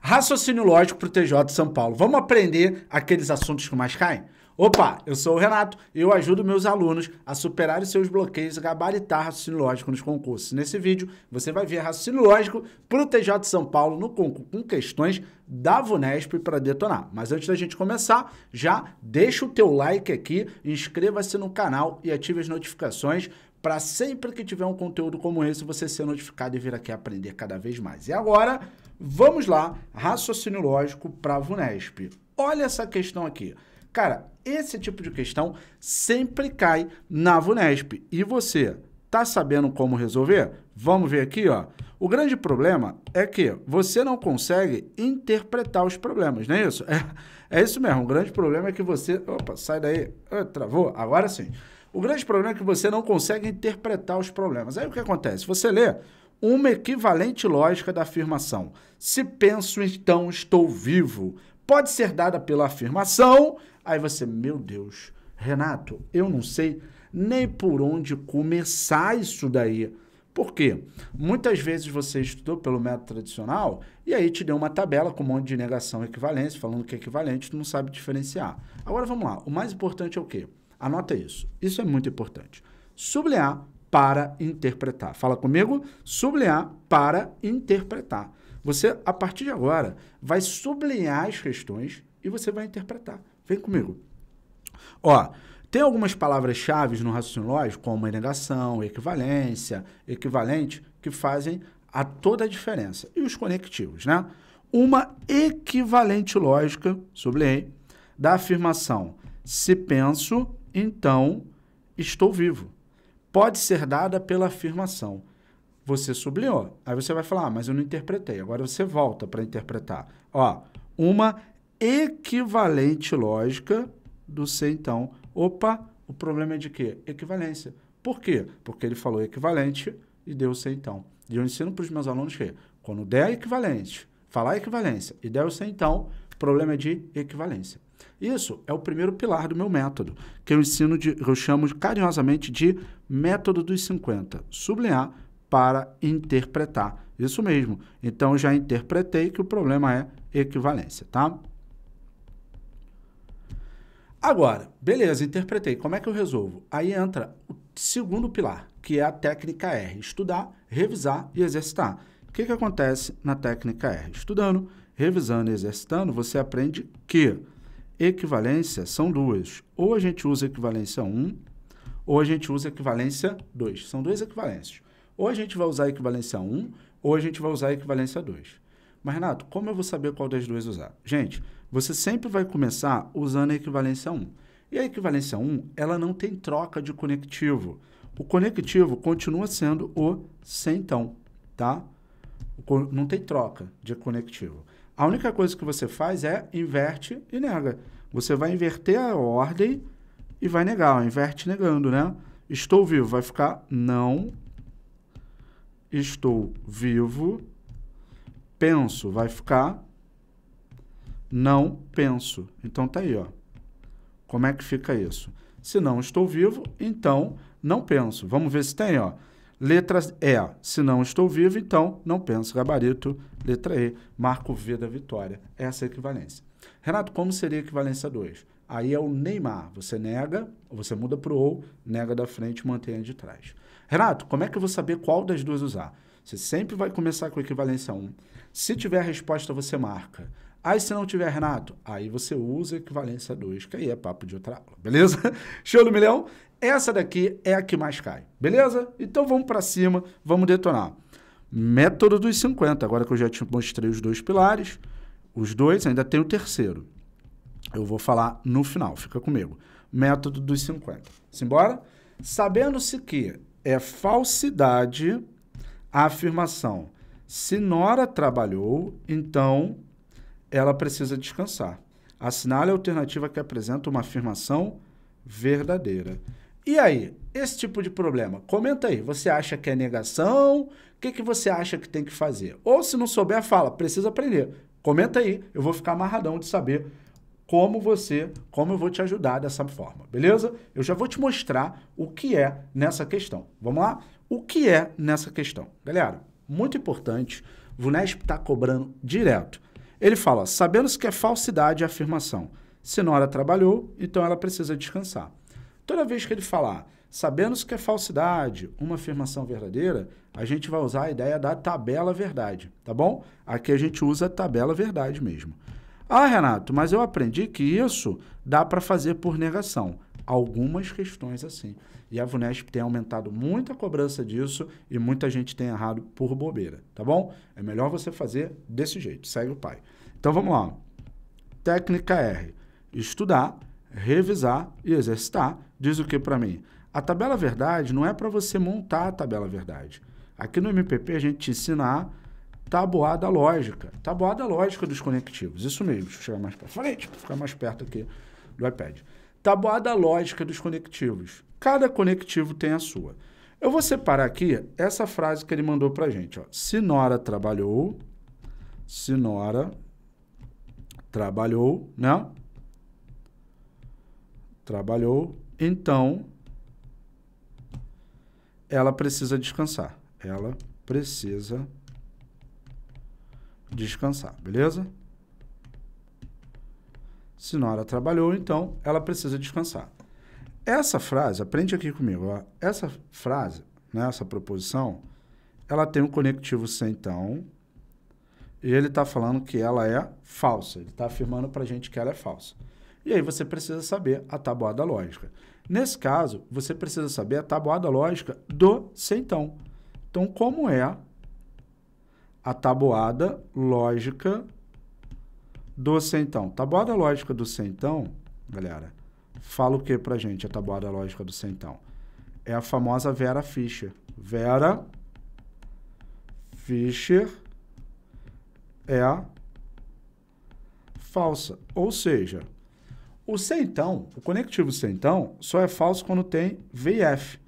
Raciocínio lógico para o TJ de São Paulo. Vamos aprender aqueles assuntos que mais caem? Opa, eu sou o Renato e eu ajudo meus alunos a superar os seus bloqueios e gabaritar raciocínio lógico nos concursos. Nesse vídeo, você vai ver raciocínio lógico para o TJ de São Paulo no concurso com questões da Vunesp para detonar. Mas antes da gente começar, já deixa o teu like aqui, inscreva-se no canal e ative as notificações para sempre que tiver um conteúdo como esse você ser notificado e vir aqui aprender cada vez mais. E agora, Vamos lá, raciocínio lógico para VUNESP. Olha essa questão aqui. Cara, esse tipo de questão sempre cai na VUNESP. E você, tá sabendo como resolver? Vamos ver aqui, ó. O grande problema é que você não consegue interpretar os problemas, não é isso? É, é isso mesmo. O grande problema é que você. Opa, sai daí. Oh, travou. Agora sim. O grande problema é que você não consegue interpretar os problemas. Aí o que acontece? Você lê uma equivalente lógica da afirmação. Se penso, então estou vivo. Pode ser dada pela afirmação. Aí você, meu Deus, Renato, eu não sei nem por onde começar isso daí. Por quê? Muitas vezes você estudou pelo método tradicional e aí te deu uma tabela com um monte de negação e equivalência, falando que é equivalente, tu não sabe diferenciar. Agora vamos lá, o mais importante é o quê? Anota isso. Isso é muito importante. Sublinhar para interpretar. Fala comigo, sublinhar para interpretar. Você, a partir de agora, vai sublinhar as questões e você vai interpretar. Vem comigo. Ó, tem algumas palavras-chave no raciocínio lógico, como negação, equivalência, equivalente, que fazem a toda a diferença. E os conectivos, né? Uma equivalente lógica, sublinhei, da afirmação se penso, então estou vivo pode ser dada pela afirmação. Você sublinhou. Aí você vai falar, ah, mas eu não interpretei. Agora você volta para interpretar. Ó, uma equivalente lógica do ser, então. Opa, o problema é de quê? Equivalência. Por quê? Porque ele falou equivalente e deu ser, então. E eu ensino para os meus alunos que quando der equivalente, falar equivalência e der o ser, então, o problema é de equivalência. Isso é o primeiro pilar do meu método, que eu ensino de, eu chamo carinhosamente de método dos 50. Sublinhar para interpretar. Isso mesmo. Então já interpretei que o problema é equivalência, tá? Agora, beleza, interpretei. Como é que eu resolvo? Aí entra o segundo pilar, que é a técnica R: estudar, revisar e exercitar. O que, que acontece na técnica R? Estudando, revisando e exercitando, você aprende que Equivalência são duas. Ou a gente usa equivalência 1, ou a gente usa equivalência 2. São duas equivalências. Ou a gente vai usar equivalência 1, ou a gente vai usar equivalência 2. Mas, Renato, como eu vou saber qual das duas usar? Gente, você sempre vai começar usando a equivalência 1. E a equivalência 1, ela não tem troca de conectivo. O conectivo continua sendo o então, tá? Não tem troca de conectivo. A única coisa que você faz é inverte e nega. Você vai inverter a ordem e vai negar. Inverte negando, né? Estou vivo vai ficar não. Estou vivo. Penso vai ficar não penso. Então tá aí, ó. Como é que fica isso? Se não estou vivo, então não penso. Vamos ver se tem, ó. Letra E, se não estou vivo, então não penso gabarito. Letra E, marco V da vitória. Essa é a equivalência. Renato, como seria a equivalência 2? Aí é o Neymar. Você nega, você muda para o ou, nega da frente, mantém a de trás. Renato, como é que eu vou saber qual das duas usar? Você sempre vai começar com a equivalência 1. Um. Se tiver a resposta, você marca. Aí se não tiver, Renato, aí você usa equivalência 2, que aí é papo de outra aula, beleza? Show do milhão? Essa daqui é a que mais cai, beleza? Então vamos para cima, vamos detonar. Método dos 50, agora que eu já te mostrei os dois pilares, os dois, ainda tem o terceiro. Eu vou falar no final, fica comigo. Método dos 50. Simbora? Sabendo-se que é falsidade a afirmação se Nora trabalhou, então ela precisa descansar. Assinale a alternativa que apresenta uma afirmação verdadeira. E aí, esse tipo de problema? Comenta aí, você acha que é negação? O que, que você acha que tem que fazer? Ou se não souber, fala, precisa aprender. Comenta aí, eu vou ficar amarradão de saber como você, como eu vou te ajudar dessa forma, beleza? Eu já vou te mostrar o que é nessa questão. Vamos lá? O que é nessa questão? Galera, muito importante, o Vunesp está cobrando direto. Ele fala: sabemos que é falsidade a afirmação. Se Nora trabalhou, então ela precisa descansar. Toda vez que ele falar, sabemos que é falsidade, uma afirmação verdadeira, a gente vai usar a ideia da tabela verdade, tá bom? Aqui a gente usa a tabela verdade mesmo. Ah, Renato, mas eu aprendi que isso dá para fazer por negação. Algumas questões assim. E a Vunesp tem aumentado muito a cobrança disso e muita gente tem errado por bobeira, tá bom? É melhor você fazer desse jeito, segue o pai. Então vamos lá. Técnica R. Estudar, revisar e exercitar. Diz o que para mim? A tabela verdade não é para você montar a tabela verdade. Aqui no MPP a gente te ensina a tabuada lógica. Tabuada lógica dos conectivos, isso mesmo. Deixa eu chegar mais para frente, para ficar mais perto aqui do iPad. Tabuada lógica dos conectivos. Cada conectivo tem a sua. Eu vou separar aqui essa frase que ele mandou para a gente. Ó. Sinora trabalhou, Sinora trabalhou, né? Trabalhou, então ela precisa descansar. Ela precisa descansar, beleza? Sinora trabalhou, então ela precisa descansar. Essa frase, aprende aqui comigo, ó, essa frase, né, essa proposição, ela tem um conectivo sem então, e ele está falando que ela é falsa. Ele está afirmando para a gente que ela é falsa. E aí você precisa saber a tabuada lógica. Nesse caso, você precisa saber a tabuada lógica do sem Então, então como é a tabuada lógica do então Tabuada lógica do então galera, fala o que pra gente a tabuada lógica do centão? É a famosa Vera Fischer. Vera Fischer é falsa. Ou seja, o centão, o conectivo centão, só é falso quando tem VF.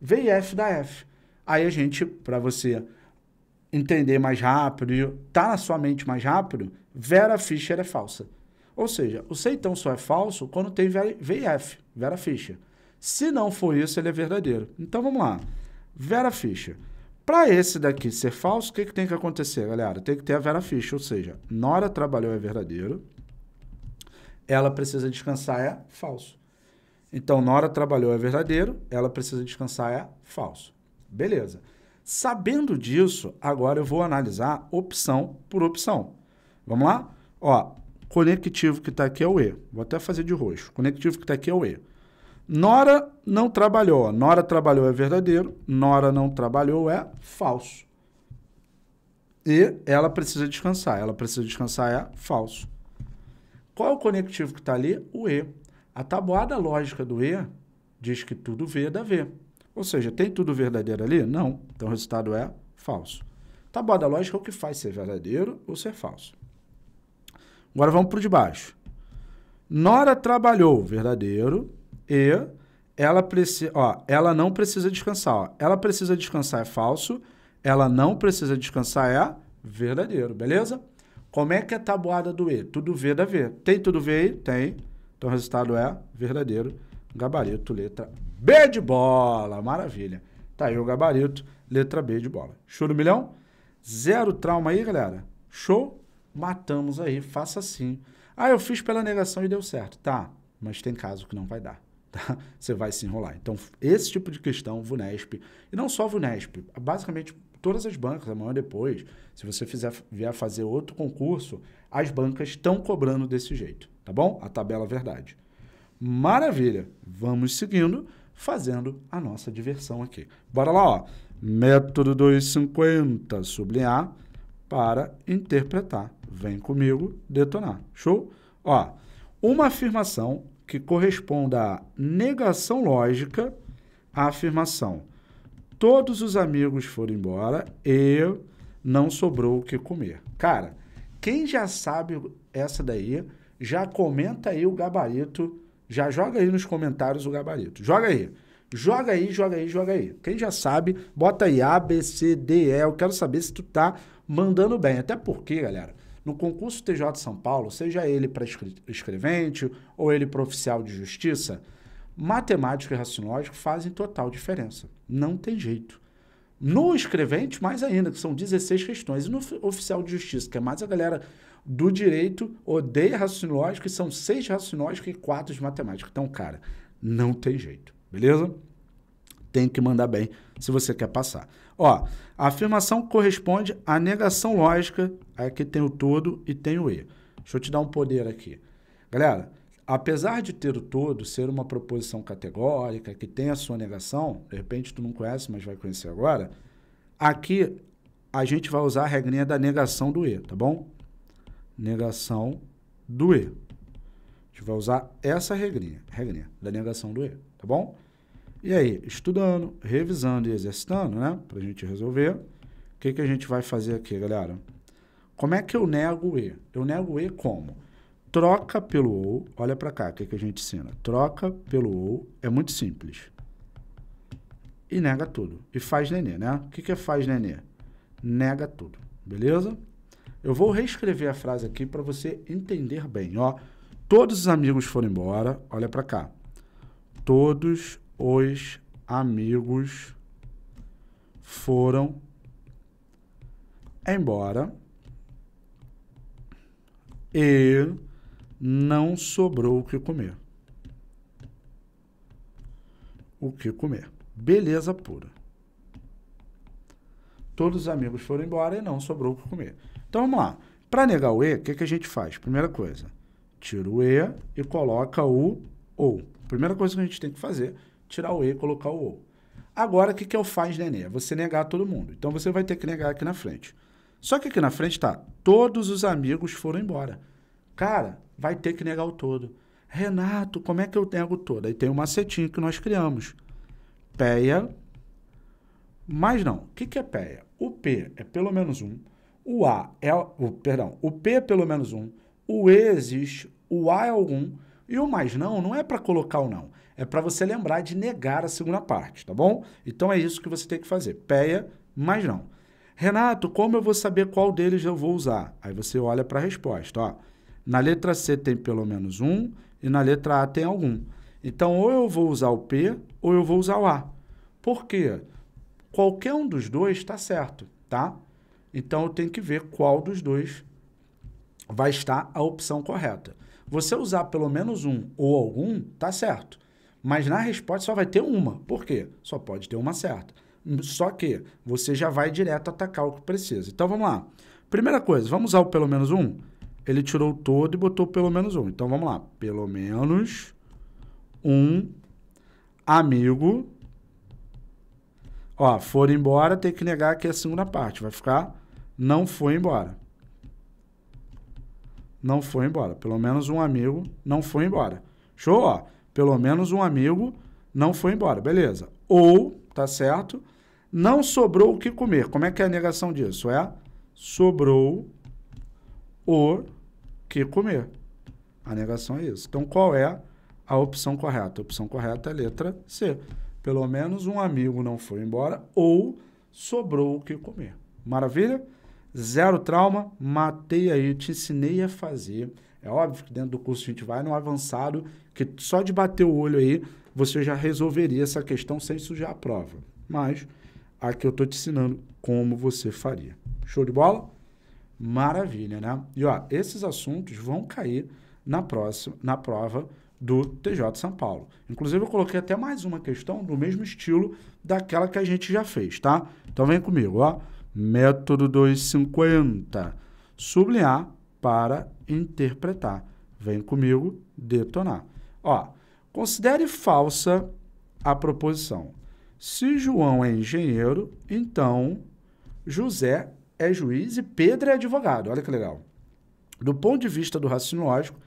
VF da F. Aí a gente, para você entender mais rápido, tá na sua mente mais rápido, Vera Fischer é falsa. Ou seja, o seitão só é falso quando tem VF, Vera Fischer. Se não for isso, ele é verdadeiro. Então vamos lá. Vera Fischer. Para esse daqui ser falso, o que, que tem que acontecer, galera? Tem que ter a Vera Fischer, ou seja, Nora trabalhou é verdadeiro. Ela precisa descansar é falso. Então, Nora trabalhou é verdadeiro, ela precisa descansar é falso. Beleza. Sabendo disso, agora eu vou analisar opção por opção. Vamos lá? Ó, Conectivo que está aqui é o E. Vou até fazer de roxo. Conectivo que está aqui é o E. Nora não trabalhou. Nora trabalhou é verdadeiro. Nora não trabalhou é falso. E ela precisa descansar. Ela precisa descansar é falso. Qual é o conectivo que está ali? O E. A tabuada lógica do E diz que tudo V dá V. Ou seja, tem tudo verdadeiro ali? Não. Então o resultado é falso. Tabuada lógica é o que faz ser verdadeiro ou ser falso. Agora vamos para o de baixo. Nora trabalhou, verdadeiro, e ela precisa, ó, ela não precisa descansar, ó. Ela precisa descansar é falso, ela não precisa descansar é verdadeiro, beleza? Como é que é a tabuada do E? Tudo V da V. Tem tudo V aí? Tem. Então o resultado é verdadeiro. Gabarito, letra B de bola. Maravilha. Tá aí o gabarito, letra B de bola. Show do milhão? Zero trauma aí, galera. Show? matamos aí, faça assim. Ah, eu fiz pela negação e deu certo. Tá, mas tem caso que não vai dar. Tá? Você vai se enrolar. Então, esse tipo de questão, Vunesp, e não só Vunesp, basicamente todas as bancas, amanhã depois, se você fizer, vier fazer outro concurso, as bancas estão cobrando desse jeito, tá bom? A tabela é verdade. Maravilha! Vamos seguindo, fazendo a nossa diversão aqui. Bora lá, ó. Método 250, sublinhar para interpretar. Vem comigo detonar. Show? Ó, uma afirmação que corresponda à negação lógica, a afirmação: todos os amigos foram embora e não sobrou o que comer. Cara, quem já sabe essa daí, já comenta aí o gabarito, já joga aí nos comentários o gabarito. Joga aí. Joga aí, joga aí, joga aí. Quem já sabe, bota aí A, B, C, D, E. Eu quero saber se tu tá mandando bem. Até porque, galera, no concurso TJ de São Paulo, seja ele para escrevente ou ele para oficial de justiça, matemática e raciocínio lógico fazem total diferença. Não tem jeito. No escrevente, mais ainda, que são 16 questões. E no oficial de justiça, que é mais a galera do direito, odeia raciocínio lógico, e são seis raciocínio lógico e quatro de matemática. Então, cara, não tem jeito, beleza? Tem que mandar bem se você quer passar. Ó, a afirmação corresponde à negação lógica. Aqui tem o todo e tem o e. Deixa eu te dar um poder aqui. Galera, apesar de ter o todo ser uma proposição categórica que tem a sua negação, de repente tu não conhece, mas vai conhecer agora, aqui a gente vai usar a regrinha da negação do e, tá bom? Negação do e. A gente vai usar essa regrinha, regrinha da negação do e, tá bom? E aí, estudando, revisando e exercitando, né? Para a gente resolver, o que, que a gente vai fazer aqui, galera? Como é que eu nego o E? Eu nego o E como? Troca pelo OU, olha para cá, o que, que a gente ensina? Troca pelo OU, é muito simples. E nega tudo. E faz nenê, né? O que, que é faz nenê? Nega tudo, beleza? Eu vou reescrever a frase aqui para você entender bem, ó. Todos os amigos foram embora, olha para cá. Todos os amigos foram embora e não sobrou o que comer. O que comer? Beleza pura. Todos os amigos foram embora e não sobrou o que comer. Então vamos lá. Para negar o E, o que, que a gente faz? Primeira coisa, tira o E e coloca o ou. Primeira coisa que a gente tem que fazer tirar o E e colocar o O. Agora, o que, que eu faz neném? É você negar todo mundo. Então, você vai ter que negar aqui na frente. Só que aqui na frente tá, todos os amigos foram embora. Cara, vai ter que negar o todo. Renato, como é que eu nego todo? Aí tem um macetinho que nós criamos. PEA, mas não. O que, que é PEA? O P é pelo menos um, o A é, o, perdão, o P é pelo menos um, o E existe, o A é algum, e o mais não não é para colocar o não é para você lembrar de negar a segunda parte, tá bom? Então é isso que você tem que fazer. Peia, mas não. Renato, como eu vou saber qual deles eu vou usar? Aí você olha para a resposta, ó. Na letra C tem pelo menos um e na letra A tem algum. Então, ou eu vou usar o P ou eu vou usar o A. Por quê? Qualquer um dos dois está certo, tá? Então, eu tenho que ver qual dos dois vai estar a opção correta. Você usar pelo menos um ou algum, tá certo. Mas na resposta só vai ter uma. Por quê? Só pode ter uma certa. Só que você já vai direto atacar o que precisa. Então vamos lá. Primeira coisa, vamos ao pelo menos um? Ele tirou todo e botou pelo menos um. Então vamos lá. Pelo menos um amigo. Ó, for embora, tem que negar aqui a segunda parte. Vai ficar não foi embora. Não foi embora. Pelo menos um amigo não foi embora. Show, ó pelo menos um amigo não foi embora, beleza. Ou, tá certo, não sobrou o que comer. Como é que é a negação disso? É sobrou o que comer. A negação é isso. Então, qual é a opção correta? A opção correta é a letra C. Pelo menos um amigo não foi embora ou sobrou o que comer. Maravilha? Zero trauma, matei aí, te ensinei a fazer. É óbvio que dentro do curso a gente vai no avançado, que só de bater o olho aí você já resolveria essa questão sem sujar a prova. Mas aqui eu estou te ensinando como você faria. Show de bola? Maravilha, né? E ó, esses assuntos vão cair na próxima, na prova do TJ São Paulo. Inclusive eu coloquei até mais uma questão do mesmo estilo daquela que a gente já fez, tá? Então vem comigo, ó. Método 250. Sublinhar para interpretar. Vem comigo detonar. Ó, considere falsa a proposição. Se João é engenheiro, então José é juiz e Pedro é advogado. Olha que legal. Do ponto de vista do raciocínio lógico,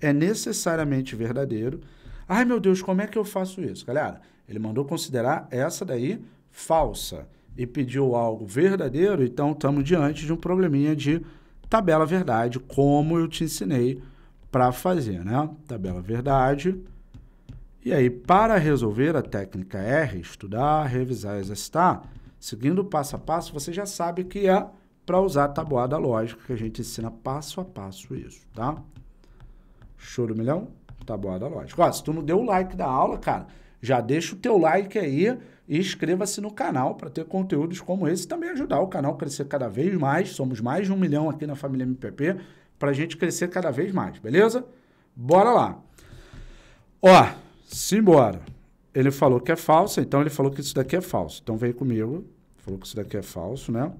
é necessariamente verdadeiro. Ai meu Deus, como é que eu faço isso? Galera, ele mandou considerar essa daí falsa e pediu algo verdadeiro, então estamos diante de um probleminha de tabela verdade, como eu te ensinei para fazer, né? Tabela verdade. E aí, para resolver a técnica R, estudar, revisar, exercitar, seguindo passo a passo, você já sabe que é para usar a tabuada lógica, que a gente ensina passo a passo isso, tá? Show do milhão? Tabuada lógica. Ó, se tu não deu o like da aula, cara, já deixa o teu like aí e inscreva-se no canal para ter conteúdos como esse e também ajudar o canal a crescer cada vez mais. Somos mais de um milhão aqui na família MPP para a gente crescer cada vez mais, beleza? Bora lá. Ó, simbora. Ele falou que é falso, então ele falou que isso daqui é falso. Então vem comigo. Falou que isso daqui é falso, né?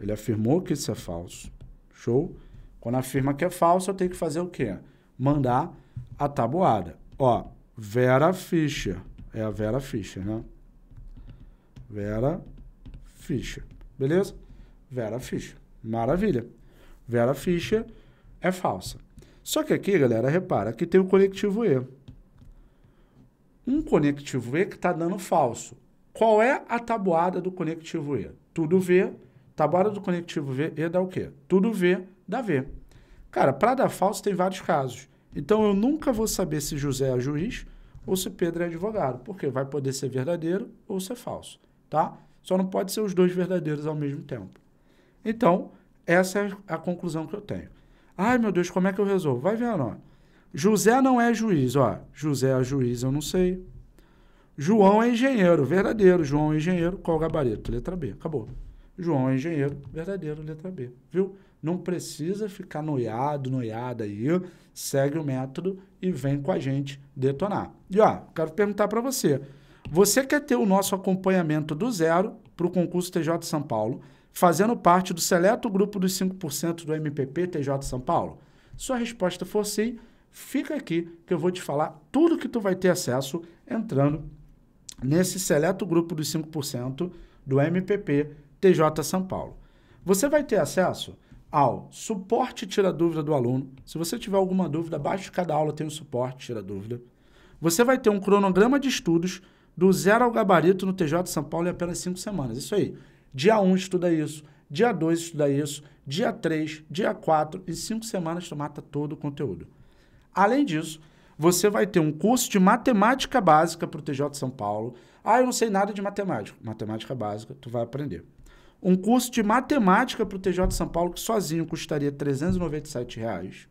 Ele afirmou que isso é falso. Show? Quando afirma que é falso, eu tenho que fazer o quê? Mandar a tabuada. Ó, Vera Fischer. É a Vera Fischer, né? Vera Fischer. Beleza? Vera Fischer. Maravilha. Vera Fischer é falsa. Só que aqui, galera, repara que tem o conectivo E. Um conectivo E que está dando falso. Qual é a tabuada do conectivo E? Tudo V. Tabuada do conectivo V, E dá o quê? Tudo V dá V. Cara, para dar falso tem vários casos. Então eu nunca vou saber se José é juiz ou se Pedro é advogado, porque vai poder ser verdadeiro ou ser falso, tá? Só não pode ser os dois verdadeiros ao mesmo tempo. Então, essa é a conclusão que eu tenho. Ai, meu Deus, como é que eu resolvo? Vai vendo, ó. José não é juiz, ó. José é juiz, eu não sei. João é engenheiro, verdadeiro. João é engenheiro, qual gabarito? Letra B, acabou. João é engenheiro verdadeiro, letra B. Viu? Não precisa ficar noiado, noiada aí. Segue o método e vem com a gente detonar. E ó, quero perguntar para você. Você quer ter o nosso acompanhamento do zero para o concurso TJ São Paulo, fazendo parte do seleto grupo dos 5% do MPP TJ São Paulo? Se a resposta for sim, fica aqui que eu vou te falar tudo que tu vai ter acesso entrando nesse seleto grupo dos 5% do MPP TJ São Paulo. Você vai ter acesso ao suporte tira dúvida do aluno. Se você tiver alguma dúvida, abaixo de cada aula tem um suporte tira dúvida. Você vai ter um cronograma de estudos do zero ao gabarito no TJ São Paulo em apenas cinco semanas. Isso aí. Dia 1 um estuda isso, dia 2 estuda isso, dia 3, dia 4, em cinco semanas tu mata todo o conteúdo. Além disso, você vai ter um curso de matemática básica para o TJ São Paulo. Ah, eu não sei nada de matemática. Matemática básica, tu vai aprender um curso de matemática para o TJ de São Paulo, que sozinho custaria R$ 397. Reais.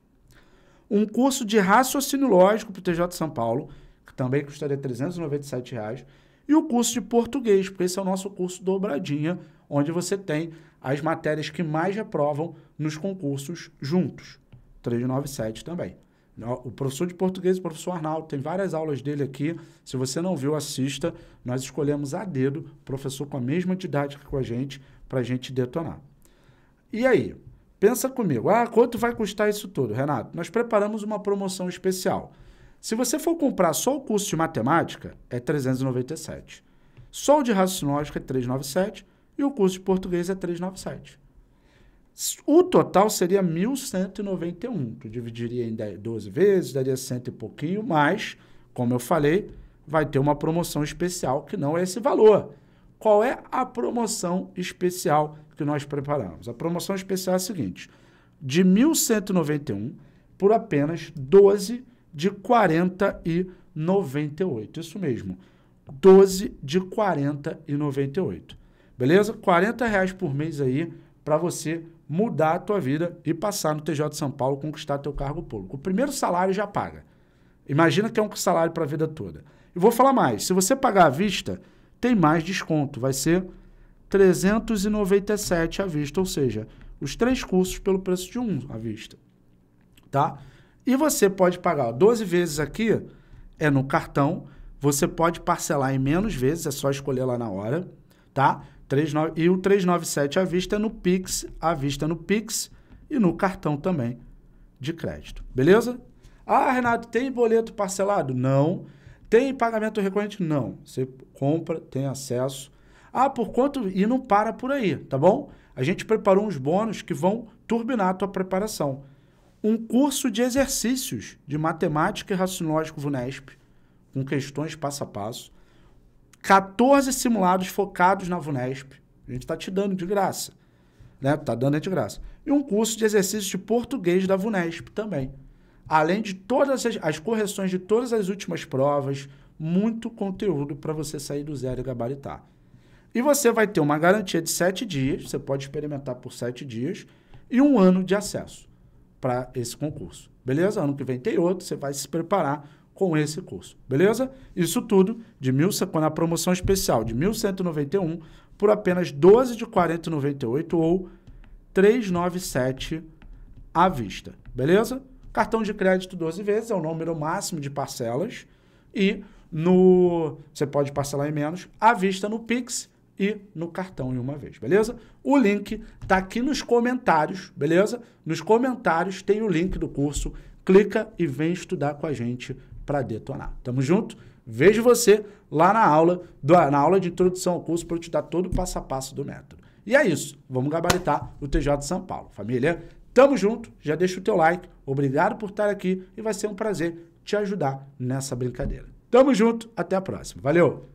Um curso de raciocínio lógico para o TJ de São Paulo, que também custaria R$ 397. Reais. E o curso de português, porque esse é o nosso curso dobradinha, onde você tem as matérias que mais reprovam nos concursos juntos. 397 também. O professor de português, o professor Arnaldo, tem várias aulas dele aqui. Se você não viu, assista. Nós escolhemos a dedo, professor com a mesma didática com a gente, para a gente detonar. E aí? Pensa comigo. Ah, quanto vai custar isso tudo, Renato? Nós preparamos uma promoção especial. Se você for comprar só o curso de matemática, é 397. Só o de raciocínio é 397 e o curso de português é 397. O total seria 1.191. Tu dividiria em 12 vezes, daria cento e pouquinho, mas, como eu falei, vai ter uma promoção especial que não é esse valor qual é a promoção especial que nós preparamos. A promoção especial é a seguinte: de 1.191 por apenas 12 de 40 e 98. Isso mesmo. 12 de 40 e 98. Beleza? 40 reais por mês aí para você mudar a tua vida e passar no TJ de São Paulo, conquistar teu cargo público. O primeiro salário já paga. Imagina que é um salário para a vida toda. E vou falar mais, se você pagar à vista, tem mais desconto, vai ser 397 à vista, ou seja, os três cursos pelo preço de um à vista, tá? E você pode pagar 12 vezes aqui, é no cartão, você pode parcelar em menos vezes, é só escolher lá na hora, tá? e o 397 à vista é no Pix, à vista no Pix e no cartão também de crédito, beleza? Ah, Renato, tem boleto parcelado? Não. Tem pagamento recorrente? Não. Você compra, tem acesso. Ah, por quanto? E não para por aí, tá bom? A gente preparou uns bônus que vão turbinar a tua preparação. Um curso de exercícios de matemática e raciocínio VUNESP, com questões passo a passo. 14 simulados focados na VUNESP. A gente está te dando de graça. Né? Tá dando de graça. E um curso de exercícios de português da VUNESP também. Além de todas as, as correções de todas as últimas provas, muito conteúdo para você sair do zero e gabaritar. E você vai ter uma garantia de sete dias, você pode experimentar por sete dias, e um ano de acesso para esse concurso. Beleza? Ano que vem tem outro, você vai se preparar com esse curso. Beleza? Isso tudo de mil, a promoção especial de 1.191 por apenas 12 de 40,98 ou 397 à vista. Beleza? Cartão de crédito 12 vezes é o número máximo de parcelas e no. Você pode parcelar em menos, à vista no Pix e no cartão em uma vez, beleza? O link tá aqui nos comentários, beleza? Nos comentários tem o link do curso. Clica e vem estudar com a gente para detonar. Tamo junto? Vejo você lá na aula, do, na aula de introdução ao curso para eu te dar todo o passo a passo do método. E é isso. Vamos gabaritar o TJ de São Paulo. Família, tamo junto. Já deixa o teu like. Obrigado por estar aqui e vai ser um prazer te ajudar nessa brincadeira. Tamo junto, até a próxima. Valeu!